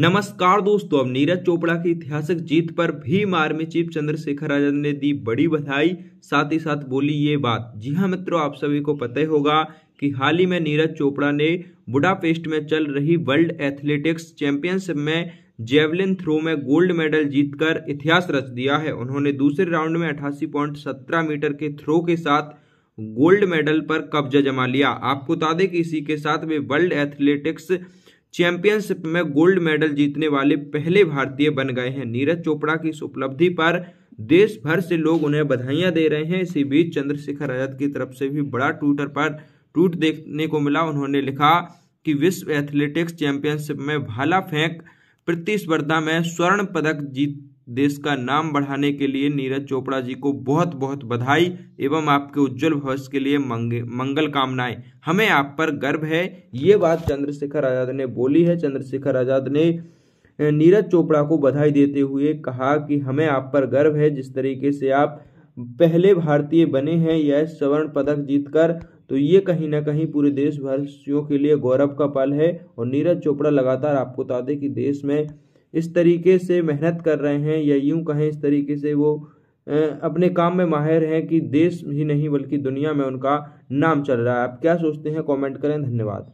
नमस्कार दोस्तों अब नीरज चोपड़ा की ऐतिहासिक जीत पर भीम आर्मी चीफ चंद्रशेखर आजाद ने दी बड़ी बधाई साथ ही साथ बोली ये बात जी हाँ मित्रों आप सभी को पता ही होगा कि हाल ही में नीरज चोपड़ा ने बुडापेस्ट में चल रही वर्ल्ड एथलेटिक्स चैंपियनशिप में जेवलिन थ्रो में गोल्ड मेडल जीतकर इतिहास रच दिया है उन्होंने दूसरे राउंड में अठासी पॉइंट सत्रह मीटर के थ्रो के साथ गोल्ड मेडल पर कब्जा जमा लिया आपको बता दें कि इसी के साथ वे वर्ल्ड एथलेटिक्स चैंपियनशिप में गोल्ड मेडल जीतने वाले पहले भारतीय बन गए हैं नीरज चोपड़ा की इस उपलब्धि पर देश भर से लोग उन्हें बधाइयां दे रहे हैं इसी बीच चंद्रशेखर आजाद की तरफ से भी बड़ा ट्विटर पर ट्वीट देखने को मिला उन्होंने लिखा कि विश्व एथलेटिक्स चैंपियनशिप में भाला फेंक प्रतिस्पर्धा में स्वर्ण पदक जीत देश का नाम बढ़ाने के लिए नीरज चोपड़ा जी को बहुत बहुत बधाई एवं आपके उज्जवल भविष्य के लिए मंगल कामनाएं हमें आप पर गर्व है ये बात चंद्रशेखर आज़ाद ने बोली है चंद्रशेखर आज़ाद ने नीरज चोपड़ा को बधाई देते हुए कहा कि हमें आप पर गर्व है जिस तरीके से आप पहले भारतीय बने हैं यह स्वर्ण पदक जीतकर तो ये कहीं ना कहीं पूरे देशवासियों के लिए गौरव का पल है और नीरज चोपड़ा लगातार आपको बता दें कि देश में इस तरीके से मेहनत कर रहे हैं या यूं कहें इस तरीके से वो अपने काम में माहिर हैं कि देश ही नहीं बल्कि दुनिया में उनका नाम चल रहा है आप क्या सोचते हैं कमेंट करें धन्यवाद